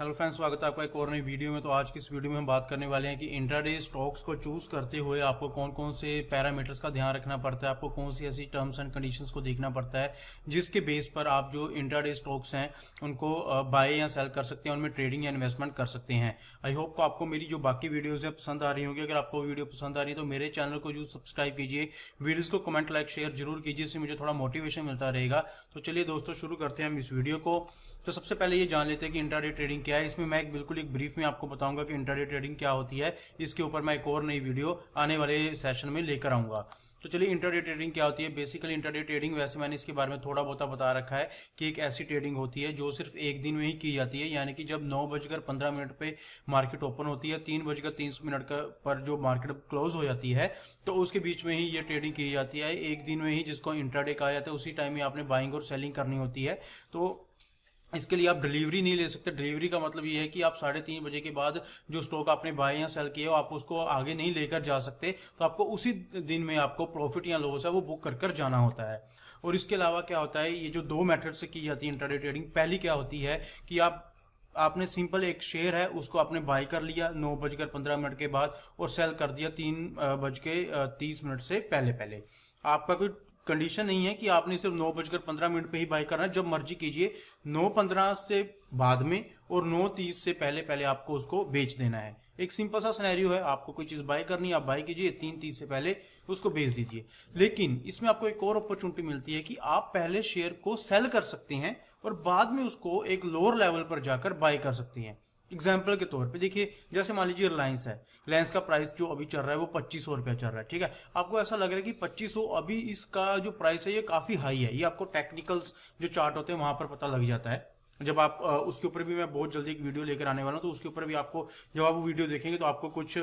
hello friends स्वागत है आपका एक और नई वीडियो में तो आज की इस वीडियो में हम बात करने वाले हैं कि इंट्राडे स्टॉक्स को चूज करते हुए आपको कौन कौन से पैरामीटर्स का ध्यान रखना पड़ता है आपको कौन सी ऐसी टर्म्स एंड कंडीशंस को देखना पड़ता है जिसके बेस पर आप जो इंट्राडे स्टॉक्स हैं उनको बाय या सेल कर सकते हैं उनमें ट्रेडिंग या इन्वेस्टमेंट कर सकते हैं आई होप को आपको मेरी जो बाकी वीडियोज है पसंद आ रही होंगी अगर आपको वीडियो पसंद आ रही है तो मेरे चैनल को जरूर सब्सक्राइब कीजिए वीडियोज को कमेंट लाइक शेयर जरूर कीजिए इससे मुझे थोड़ा मोटिवेशन मिलता रहेगा तो चलिए दोस्तों शुरू करते हैं हम इस वीडियो को तो सबसे पहले ये जान लेते हैं कि इंट्राडे ट्रेडिंग क्या है इसमें मैं एक बिल्कुल एक ब्रीफ में आपको बताऊंगा कि इंटरडे ट्रेडिंग क्या होती है इसके ऊपर मैं एक और नई वीडियो आने वाले सेशन में लेकर आऊंगा तो चलिए इंटरडे ट्रेडिंग क्या होती है बेसिकली इंटरडे ट्रेडिंग वैसे मैंने इसके बारे में थोड़ा बहुत बता रखा है कि एक ऐसी ट्रेडिंग होती है जो सिर्फ एक दिन में ही की जाती है यानी कि जब नौ बजकर पंद्रह मिनट पे मार्केट ओपन होती है तीन बजकर तीन मिनट पर जो मार्केट क्लोज हो जाती है तो उसके बीच में ही ये ट्रेडिंग की जाती है एक दिन में ही जिसको इंटरडे कहा जाता है उसी टाइम में आपने बाइंग और सेलिंग करनी होती है तो इसके लिए आप डिलीवरी नहीं ले सकते डिलीवरी का मतलब ये है कि आप साढ़े तीन बजे के बाद जो स्टॉक आपने बाय या सेल किया हो आप उसको आगे नहीं लेकर जा सकते तो आपको उसी दिन में आपको प्रॉफिट या लॉस है वो बुक कर कर जाना होता है और इसके अलावा क्या होता है ये जो दो मेथड से की जाती है इंटरडे ट्रेडिंग पहली क्या होती है कि आप आपने सिंपल एक शेयर है उसको आपने बाय कर लिया नौ बजकर पंद्रह मिनट के बाद और सेल कर दिया तीन बज के तीस मिनट से पहले पहले आपका कोई कंडीशन नहीं है कि आपने सिर्फ नौ बजकर पंद्रह मिनट पे ही बाय करना है जब मर्जी कीजिए नौ पंद्रह से बाद में और नौ तीस से पहले पहले आपको उसको बेच देना है एक सिंपल सा सिनेरियो है आपको कोई चीज बाय करनी आप बाय कीजिए तीन तीस से पहले उसको बेच दीजिए लेकिन इसमें आपको एक और अपॉर्चुनिटी मिलती है कि आप पहले शेयर को सेल कर सकते हैं और बाद में उसको एक लोअर लेवल पर जाकर बाय कर सकते हैं एग्जाम्पल के तौर पे देखिए जैसे मान लीजिए रिलायंस है रिलायंस का प्राइस जो अभी चल रहा है वो पच्चीस सौ रुपया चल रहा है ठीक है आपको ऐसा लग रहा है कि पच्चीस सौ अभी इसका जो प्राइस है ये काफी हाई है ये आपको टेक्निकल्स जो चार्ट होते हैं वहां पर पता लग जाता है जब आप उसके ऊपर भी मैं बहुत जल्दी एक वीडियो लेकर आने वाला हूँ तो उसके ऊपर भी आपको जब आप वो वीडियो देखेंगे तो आपको कुछ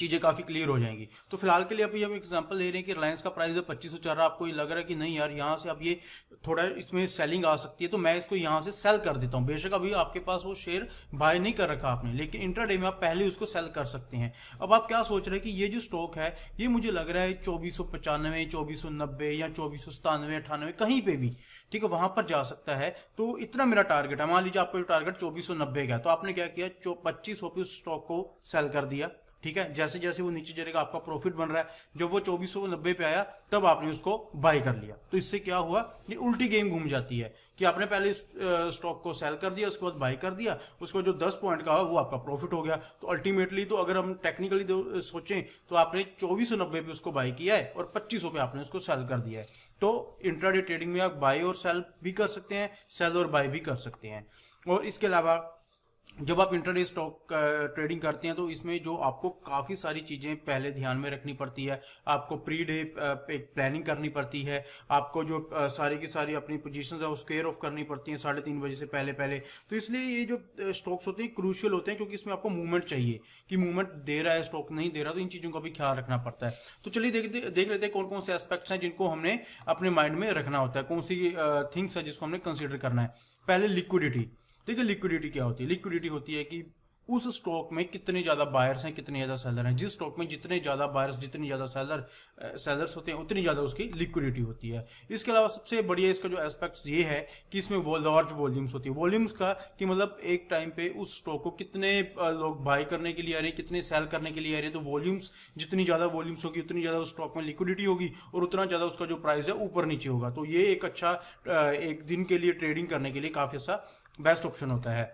चीज़ें काफ़ी क्लियर हो जाएंगी तो फिलहाल के लिए अभी हम एग्जांपल ले रहे हैं कि रिलायंस का प्राइस है पच्चीस सौ चल रहा है आपको ये लग रहा है कि नहीं यार यहाँ से अब ये थोड़ा इसमें सेलिंग आ सकती है तो मैं इसको यहाँ से सेल कर देता हूँ बेशक अभी आपके पास वो शेयर बाय नहीं कर रखा आपने लेकिन इंटरडे में आप पहले उसको सेल कर सकते हैं अब आप क्या सोच रहे हैं कि ये जो स्टॉक है ये मुझे लग रहा है चौबीस सौ पचानवे चौबीस सौ नब्बे या चौबीस सौ सतानवे अठानवे कहीं पर भी ठीक है वहां पर जा सकता है तो इतना मेरा टारगेट है मान लीजिए आपका टारगेट चौबीस सौ नब्बे का तो आपने क्या किया पच्चीस सौ पे उस स्टॉक को सेल कर दिया ठीक है जैसे जैसे वो नीचे जाएगा आपका प्रॉफिट बन रहा है जब वो चौबीस पे आया तब आपने उसको बाय कर लिया तो इससे क्या हुआ ये उल्टी गेम घूम जाती है कि आपने पहले स्टॉक को सेल कर दिया उसके बाद बाय कर दिया उसके बाद जो दस पॉइंट का हुआ वो आपका प्रॉफिट हो गया तो अल्टीमेटली तो अगर हम टेक्निकली सोचें तो आपने चौबीस पे उसको बाय किया है और पच्चीस पे आपने उसको सेल कर दिया है तो इंट्राडे ट्रेडिंग में आप बाय और सेल भी कर सकते हैं सेल और बाय भी कर सकते हैं और इसके अलावा जब आप इंटरडे स्टॉक ट्रेडिंग करते हैं तो इसमें जो आपको काफ़ी सारी चीज़ें पहले ध्यान में रखनी पड़ती है आपको प्री डे एक प्लानिंग करनी पड़ती है आपको जो सारी की सारी अपनी पोजीशंस है उसको एयर ऑफ करनी पड़ती है साढ़े तीन बजे से पहले पहले तो इसलिए ये जो स्टॉक्स होते हैं क्रूशियल होते हैं क्योंकि इसमें आपको मूवमेंट चाहिए कि मूवमेंट दे रहा है स्टॉक नहीं दे रहा तो इन चीज़ों का भी ख्याल रखना पड़ता है तो चलिए देख देख लेते हैं कौन कौन से एस्पेक्ट्स हैं जिनको हमने अपने माइंड में रखना होता है कौन सी थिंग्स है जिसको हमने कंसिडर करना है पहले लिक्विडिटी देखिए लिक्विडिटी क्या होती है लिक्विडिटी होती है कि उस स्टॉक में कितने ज्यादा बायर्स हैं कितने ज्यादा सेलर हैं जिस स्टॉक में जितने ज्यादा बायर्स जितने ज्यादा सेलर सेलर्स होते हैं उतनी ज्यादा उसकी लिक्विडिटी होती है इसके अलावा सबसे बढ़िया इसका जो एस्पेक्ट ये है कि इसमें वो लार्ज वॉल्यूम्स होती है वॉल्यूम्स का कि मतलब एक टाइम पे उस स्टॉक को कितने लोग बाय करने के लिए आ रहे हैं कितने सेल करने के लिए आ रहे हैं तो वॉल्यूम्स जितनी ज्यादा वॉल्यूम्स होगी उतनी ज्यादा उस स्टॉक में लिक्विडिटी होगी और उतना ज्यादा उसका जो प्राइस है ऊपर नीचे होगा तो ये एक अच्छा एक दिन के लिए ट्रेडिंग करने के लिए काफी अच्छा बेस्ट ऑप्शन होता है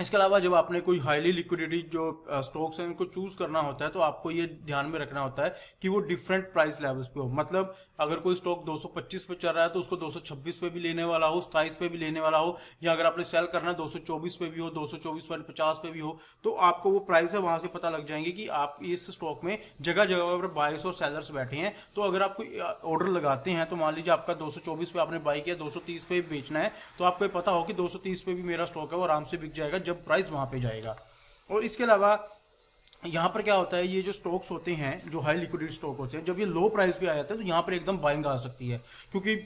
इसके अलावा जब आपने कोई हाईली लिक्विडिटी जो स्टॉक्स हैं उनको चूज करना होता है तो आपको ये ध्यान में रखना होता है कि वो डिफरेंट प्राइस लेवल्स पे हो मतलब अगर कोई स्टॉक 225 पे चल रहा है तो उसको 226 पे भी लेने वाला हो सताइस पे भी लेने वाला हो या अगर आपने सेल करना है 224 पे भी हो दो पर पचास पे भी हो तो आपको वो प्राइस है वहां से पता लग जाएंगे कि आप इस स्टॉक में जगह जगह पर बायर्स और सेलर्स बैठे हैं तो अगर आप कोई ऑर्डर लगाते हैं तो मान लीजिए आपका दो पे आपने बाई किया दो पे बेचना है तो आपको पता हो कि दो पे भी मेरा स्टॉक है वो आराम से बिक जाएगा जो प्राइस वहाँ पे जाएगा और इसके अलावा यहाँ पर क्या होता है ये जो स्टॉक्स होते हैं जो हाई लिक्विडिटी स्टॉक होते हैं जब ये लो प्राइस पे आ जाते हैं तो यहाँ पर एकदम बाइंग आ सकती है क्योंकि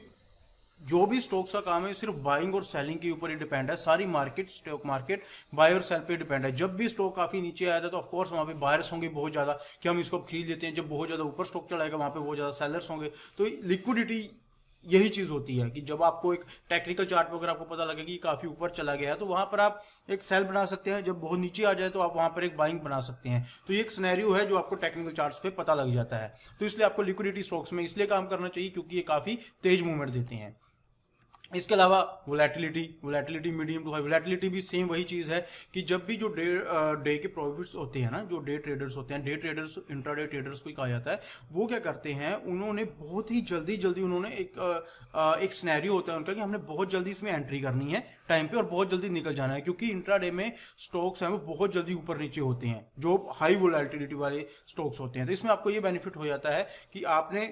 जो भी स्टॉक्स का काम है सिर्फ बाइंग और सेलिंग के ऊपर ही डिपेंड है सारी मार्केट स्टॉक मार्केट बाय और सेल पे डिपेंड है जब भी स्टॉक काफी नीचे आया था तो ऑफकोर्स वहां पे बायर्स होंगे बहुत ज्यादा कि हम इसको खरीद लेते हैं जब बहुत ज्यादा ऊपर स्टॉक चलाएगा वहां पे बहुत ज्यादा सेलर्स होंगे तो लिक्विडिटी यही चीज होती है कि जब आपको एक टेक्निकल चार्ट में अगर आपको पता लगे कि काफी ऊपर चला गया है तो वहां पर आप एक सेल बना सकते हैं जब बहुत नीचे आ जाए तो आप वहां पर एक बाइंग बना सकते हैं तो ये एक स्नैरियो है जो आपको टेक्निकल चार्ट पे पता लग जाता है तो इसलिए आपको लिक्विडिटी स्टॉक्स में इसलिए काम करना चाहिए क्योंकि ये काफी तेज मूवमेंट देते हैं इसके अलावा volatility volatility medium to high volatility भी सेम वही चीज़ है कि जब भी जो डे डे के प्रॉफिट्स होते हैं ना जो डे ट्रेडर्स होते हैं day traders intraday traders को कहा जाता है वो क्या करते हैं उन्होंने बहुत ही जल्दी जल्दी उन्होंने एक आ, एक स्नैरियो होता है उनका कि हमने बहुत जल्दी इसमें एंट्री करनी है टाइम पे और बहुत जल्दी निकल जाना है क्योंकि इंट्रा डे में स्टॉक्स हैं वो बहुत जल्दी ऊपर नीचे होते हैं जो हाई वोलेटिलिटी वाले स्टॉक्स होते हैं तो इसमें आपको ये बेनिफिट हो जाता है कि आपने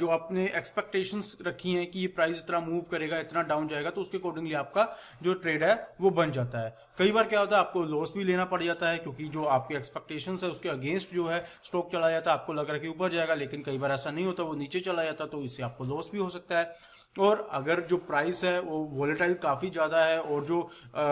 जो आपने एक्सपेक्टेशंस रखी हैं कि ये प्राइस इतना मूव करेगा इतना डाउन जाएगा तो उसके अकॉर्डिंगली आपका जो ट्रेड है वो बन जाता है कई बार क्या होता है आपको लॉस भी लेना पड़ जाता है क्योंकि जो आपके एक्सपेक्टेशंस है उसके अगेंस्ट जो है स्टॉक चला जाता है आपको लग रहा है कि ऊपर जाएगा लेकिन कई बार ऐसा नहीं होता वो नीचे चला जाता तो इससे आपको लॉस भी हो सकता है और अगर जो प्राइस है वो वॉलेटाइल काफी ज्यादा है और जो आ,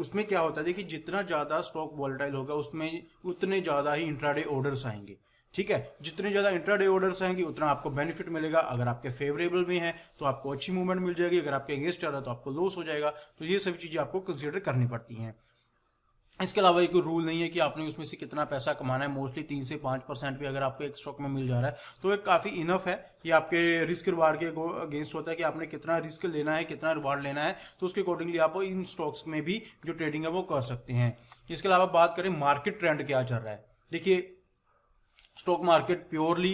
उसमें क्या होता है देखिए जितना ज्यादा स्टॉक वॉलेटाइल होगा उसमें उतने ज्यादा ही इंट्राडे ऑर्डर्स आएंगे ठीक है जितने ज़्यादा इंट्राडे ऑर्डर्स आएंगे उतना आपको बेनिफिट मिलेगा अगर आपके फेवरेबल में है तो आपको अच्छी मूवमेंट मिल जाएगी अगर आपके अगेंस्ट आ रहा है तो आपको लॉस हो जाएगा तो ये सभी चीज़ें आपको कंसिडर करनी पड़ती हैं इसके अलावा ये कोई रूल नहीं है कि आपने उसमें से कितना पैसा कमाना है मोस्टली तीन से पांच परसेंट भी अगर आपको एक स्टॉक में मिल जा रहा है तो ये काफी इनफ है ये आपके रिस्क रिवार्ड के अगेंस्ट होता है कि आपने कितना रिस्क लेना है कितना रिवार्ड लेना है तो उसके अकॉर्डिंगली आप इन स्टॉक्स में भी जो ट्रेडिंग है वो कर सकते हैं इसके अलावा बात करें मार्केट ट्रेंड क्या चल रहा है देखिए stock market purely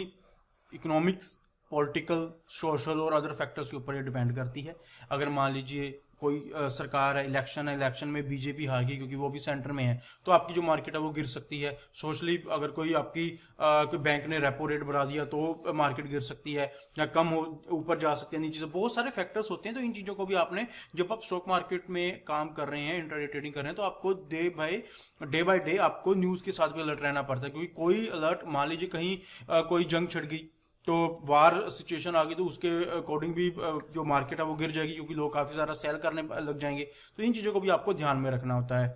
economics political social और अदर फैक्टर्स के ऊपर ये डिपेंड करती है अगर मान लीजिए कोई आ, सरकार है इलेक्शन है इलेक्शन में बीजेपी हार गई क्योंकि वो भी सेंटर में है तो आपकी जो मार्केट है वो गिर सकती है सोशली अगर कोई आपकी आ, कोई बैंक ने रेपो रेट बढ़ा दिया तो मार्केट गिर सकती है या कम हो ऊपर जा सकते हैं नीचे से बहुत सारे फैक्टर्स होते हैं तो इन चीजों को भी आपने जब आप स्टॉक मार्केट में काम कर रहे हैं इंटर ट्रेडिंग कर रहे हैं तो आपको day by day by day आपको न्यूज के साथ भी अलर्ट रहना पड़ता है क्योंकि कोई अलर्ट मान लीजिए कहीं आ, कोई जंग छिड़ गई तो वार सिचुएशन आ गई तो उसके अकॉर्डिंग भी जो मार्केट है वो गिर जाएगी क्योंकि लोग काफ़ी सारा सेल करने लग जाएंगे तो इन चीज़ों को भी आपको ध्यान में रखना होता है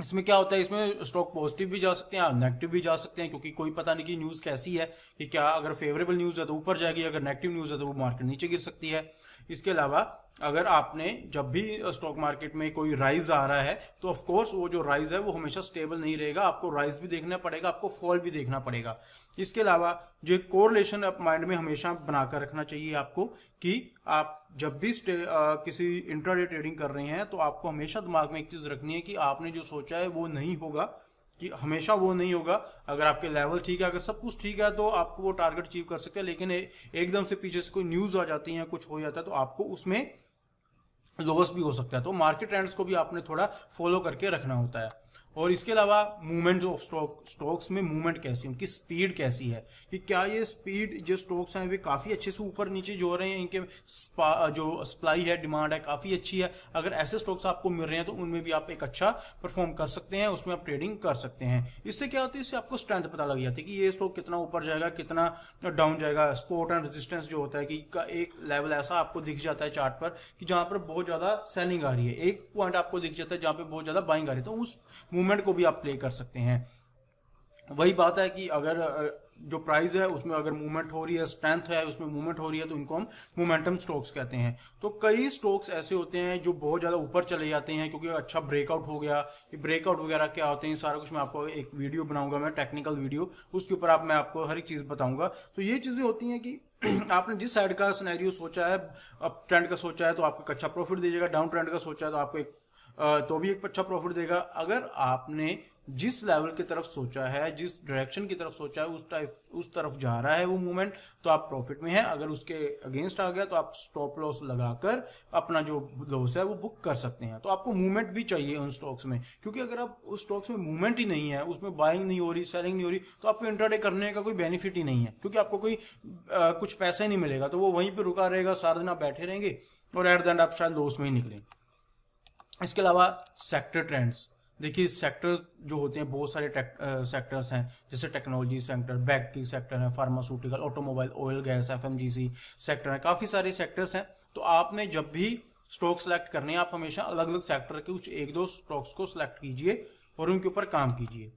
इसमें क्या होता है इसमें स्टॉक पॉजिटिव भी जा सकते हैं नेगेटिव भी जा सकते हैं क्योंकि कोई पता नहीं कि न्यूज कैसी है कि क्या अगर फेवरेबल न्यूज है तो ऊपर जाएगी अगर नेगेटिव न्यूज है तो वो मार्केट नीचे गिर सकती है इसके अलावा अगर आपने जब भी स्टॉक मार्केट में कोई राइज आ रहा है तो ऑफ कोर्स वो जो राइज है वो हमेशा स्टेबल नहीं रहेगा आपको राइज भी देखना पड़ेगा आपको फॉल भी देखना पड़ेगा इसके अलावा जो एक कोरलेशन आप माइंड में हमेशा बनाकर रखना चाहिए आपको कि आप जब भी आ, किसी इंटरडे ट्रेडिंग कर रहे हैं तो आपको हमेशा दिमाग में एक चीज रखनी है कि आपने जो सोचा है वो नहीं होगा कि हमेशा वो नहीं होगा अगर आपके लेवल ठीक है अगर सब कुछ ठीक है तो आपको वो टारगेट अचीव कर सकते हैं लेकिन एकदम से पीछे से कोई न्यूज आ जाती है कुछ हो जाता है तो आपको उसमें लॉस भी हो सकता है तो मार्केट ट्रेंड्स को भी आपने थोड़ा फॉलो करके रखना होता है और इसके अलावा मूवमेंट ऑफ स्टॉक स्टॉक्स में मूवमेंट कैसी उनकी स्पीड कैसी है कि क्या ये स्पीड जो स्टॉक्स हैं वे काफी अच्छे से ऊपर नीचे जो रहे हैं इनके जो सप्लाई है डिमांड है काफी अच्छी है अगर ऐसे स्टॉक्स आपको मिल रहे हैं तो उनमें भी आप एक अच्छा परफॉर्म कर सकते हैं उसमें आप ट्रेडिंग कर सकते हैं इससे क्या होती है इससे आपको स्ट्रेंथ पता लग जाती है कि ये स्टॉक कितना ऊपर जाएगा कितना डाउन जाएगा स्पोर्ट एंड रेजिस्टेंस जो होता है कि एक लेवल ऐसा आपको दिख जाता है चार्ट पर कि जहां पर बहुत ज्यादा सेलिंग आ रही है एक पॉइंट आपको दिख जाता है जहां पर बहुत ज्यादा बाइंग आ रही है तो उस मूवमेंट को भी आप प्ले कर सकते हैं वही बात है कि अगर जो प्राइस है उसमें अगर मूवमेंट हो रही है स्ट्रेंथ है उसमें मूवमेंट हो रही है तो इनको हम मोमेंटम स्ट्रोक्स कहते हैं तो कई स्ट्रोक्स ऐसे होते हैं जो बहुत ज्यादा ऊपर चले जाते हैं क्योंकि अच्छा ब्रेकआउट हो गया ये ब्रेकआउट वगैरह क्या होते हैं सारा कुछ मैं आपको एक वीडियो बनाऊंगा मैं टेक्निकल वीडियो उसके ऊपर आप मैं आपको हर एक चीज बताऊंगा तो ये चीजें होती हैं कि आपने जिस साइड का सोचा है अप ट्रेंड का सोचा है तो आपको एक अच्छा प्रॉफिट दीजिएगा डाउन ट्रेंड का सोचा है तो आपको एक तो भी एक अच्छा प्रॉफिट देगा अगर आपने जिस लेवल की तरफ सोचा है जिस डायरेक्शन की तरफ सोचा है उस टाइप उस तरफ जा रहा है वो मूवमेंट तो आप प्रॉफिट में है अगर उसके अगेंस्ट आ गया तो आप स्टॉप लॉस लगाकर अपना जो लॉस है वो बुक कर सकते हैं तो आपको मूवमेंट भी चाहिए उन स्टॉक्स में क्योंकि अगर आप उस स्टॉक्स में मूवमेंट ही नहीं है उसमें बाइंग नहीं हो रही सेलिंग नहीं हो रही तो आपको इंटरडे करने का कोई बेनिफिट ही नहीं है क्योंकि आपको कोई आ, कुछ पैसा ही नहीं मिलेगा तो वो वहीं पर रुका रहेगा सारा दिन आप बैठे रहेंगे और एट द एंड आप शायद लॉस में ही निकलेंगे इसके अलावा सेक्टर ट्रेंड्स देखिए सेक्टर जो होते हैं बहुत सारे आ, सेक्टर्स हैं जैसे टेक्नोलॉजी सेक्टर बैंकिंग सेक्टर है pharmaceutical automobile oil gas F sector है काफ़ी सारे सेक्टर्स हैं तो आपने जब भी स्टॉक सेलेक्ट करने आप हमेशा अलग अलग सेक्टर के कुछ एक दो स्टॉक्स को सिलेक्ट कीजिए और उनके ऊपर काम कीजिए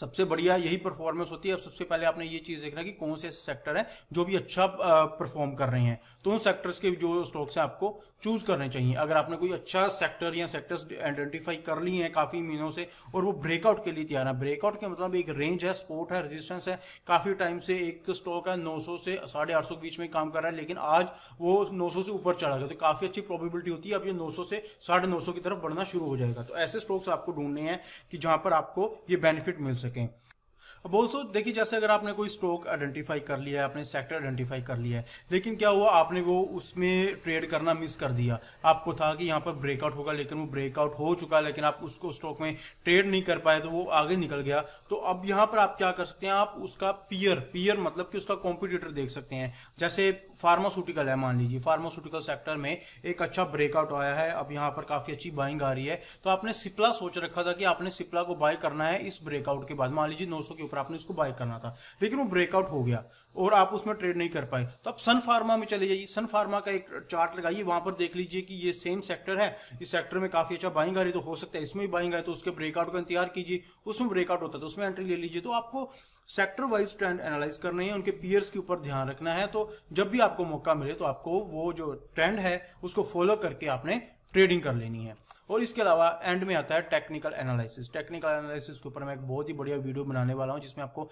सबसे बढ़िया यही परफॉर्मेंस होती है अब सबसे पहले आपने ये चीज देखना कि कौन से सेक्टर है जो भी अच्छा परफॉर्म कर रहे हैं तो उन सेक्टर्स के जो स्टॉक्स हैं आपको चूज करने चाहिए अगर आपने कोई अच्छा सेक्टर या सेक्टर्स आइडेंटिफाई कर लिए हैं काफी महीनों से और वो ब्रेकआउट के लिए तैयार है ब्रेकआउट के मतलब एक रेंज है सपोर्ट है रेजिस्टेंस है काफी टाइम से एक स्टॉक है 900 से साढ़े आठ के बीच में काम कर रहा है लेकिन आज वो 900 से ऊपर चढ़ा गया तो काफी अच्छी प्रॉबिबिलिटी होती है अब ये नौ से साढ़े की तरफ बढ़ना शुरू हो जाएगा तो ऐसे स्टॉक्स आपको ढूंढने हैं कि जहां पर आपको ये बेनिफिट मिल सके अब ऑल्सो देखिए जैसे अगर आपने कोई स्टॉक आइडेंटिफाई कर लिया है आपने सेक्टर आइडेंटिफाई कर लिया है लेकिन क्या हुआ आपने वो उसमें ट्रेड करना मिस कर दिया आपको था कि यहाँ पर ब्रेकआउट होगा लेकिन वो ब्रेकआउट हो चुका है लेकिन आप उसको स्टॉक में ट्रेड नहीं कर पाए तो वो आगे निकल गया तो अब यहाँ पर आप क्या कर सकते हैं आप उसका पियर पियर मतलब कि उसका कॉम्पिटिटर देख सकते हैं जैसे फार्मास्यूटिकल है मान लीजिए फार्मास्यूटिकल सेक्टर में एक अच्छा ब्रेकआउट आया है अब यहाँ पर काफी अच्छी बाइंग आ रही है तो आपने सिप्ला सोच रखा था कि आपने सिप्ला को बाय करना है इस ब्रेकआउट के बाद मान लीजिए नौ के ऊपर आपने इसको बाय करना था लेकिन वो ब्रेकआउट हो गया और आप उसमें ट्रेड नहीं कर पाए तो आप सन फार्मा में चले जाइए सन फार्मा का एक चार्ट लगाइए वहां पर देख लीजिए कि ये सेम सेक्टर है इस सेक्टर में काफी अच्छा बाइंग आ रही तो हो सकता है इसमें भी बाइंग आए तो उसके ब्रेकआउट का इंतजार कीजिए उसमें ब्रेकआउट होता है तो उसमें एंट्री ले लीजिए तो आपको सेक्टर वाइज ट्रेंड एनालाइज करना है उनके पीयर्स के ऊपर ध्यान रखना है तो जब भी आपको मौका मिले तो आपको वो जो ट्रेंड है उसको फॉलो करके आपने ट्रेडिंग कर लेनी है और इसके अलावा एंड में आता है टेक्निकल एनालिसिस टेक्निकल एनालिसिस के ऊपर मैं एक बहुत ही बढ़िया वीडियो बनाने वाला हूँ जिसमें आपको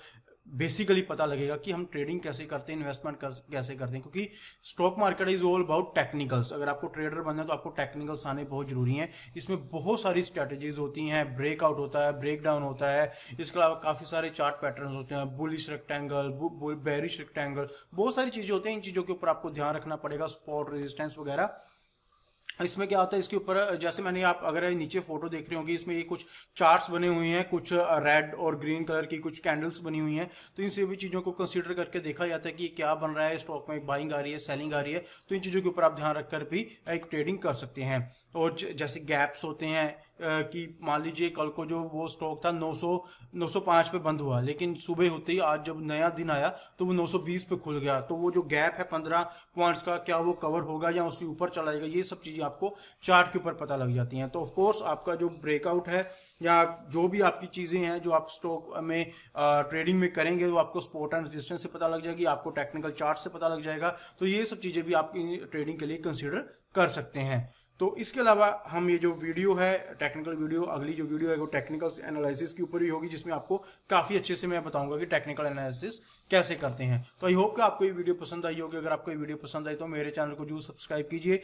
बेसिकली पता लगेगा कि हम ट्रेडिंग कैसे करते हैं इन्वेस्टमेंट कर, कैसे करते हैं क्योंकि stock market is all about technicals अगर आपको ट्रेडर बनना है तो आपको टेक्निकल्स आने बहुत जरूरी हैं इसमें बहुत सारी स्ट्रेटजीज होती हैं ब्रेकआउट होता है ब्रेक डाउन होता है इसके अलावा काफी सारे चार्ट पैटर्न होते हैं बुलिश रेक्टेंगल बैरिश रेक्टेंगल बहुत सारी चीजें होती हैं इन चीजों के ऊपर आपको ध्यान रखना पड़ेगा स्पॉट रेजिस्टेंस वगैरह इसमें क्या होता है इसके ऊपर जैसे मैंने आप अगर नीचे फोटो देख रहे होंगे इसमें ये कुछ चार्ट्स बने हुए हैं कुछ रेड और ग्रीन कलर की कुछ कैंडल्स बनी हुई हैं तो इन सभी चीज़ों को कंसीडर करके देखा जाता है कि क्या बन रहा है स्टॉक में बाइंग आ रही है सेलिंग आ रही है तो इन चीज़ों के ऊपर आप ध्यान रखकर भी एक ट्रेडिंग कर सकते हैं और जैसे गैप्स होते हैं कि मान लीजिए कल को जो वो स्टॉक था 900 905 पे बंद हुआ लेकिन सुबह होते ही आज जब नया दिन आया तो वो 920 पे खुल गया तो वो जो गैप है 15 पॉइंट्स का क्या वो कवर होगा या उसके ऊपर चला जाएगा ये सब चीजें आपको चार्ट के ऊपर पता लग जाती हैं तो ऑफकोर्स आपका जो ब्रेकआउट है या जो भी आपकी चीजें हैं जो आप स्टॉक में ट्रेडिंग में करेंगे वो आपको स्पोर्ट एंड रेजिस्टेंस से पता लग जाएगी आपको टेक्निकल चार्ट से पता लग जाएगा तो ये सब चीजें भी आपकी ट्रेडिंग के लिए कंसिडर कर सकते हैं तो इसके अलावा हम ये जो वीडियो है टेक्निकल वीडियो अगली जो वीडियो है वो टेक्निकल एनालिसिस के ऊपर ही होगी जिसमें आपको काफी अच्छे से मैं बताऊंगा कि टेक्निकल एनालिसिस कैसे करते हैं तो आई होप कि आपको ये वीडियो पसंद आई होगी अगर आपको ये वीडियो पसंद आई तो मेरे चैनल को जरूर सब्सक्राइब कीजिए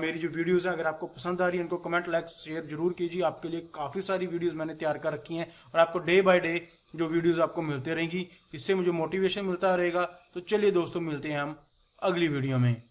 मेरी जो वीडियोज है अगर आपको पसंद आ रही है इनको कमेंट लाइक शेयर जरूर कीजिए आपके लिए काफी सारी वीडियोज मैंने तैयार कर रखी है और आपको डे बाय डे जो वीडियोज आपको मिलते रहेंगी इससे मुझे मोटिवेशन मिलता रहेगा तो चलिए दोस्तों मिलते हैं हम अगली वीडियो में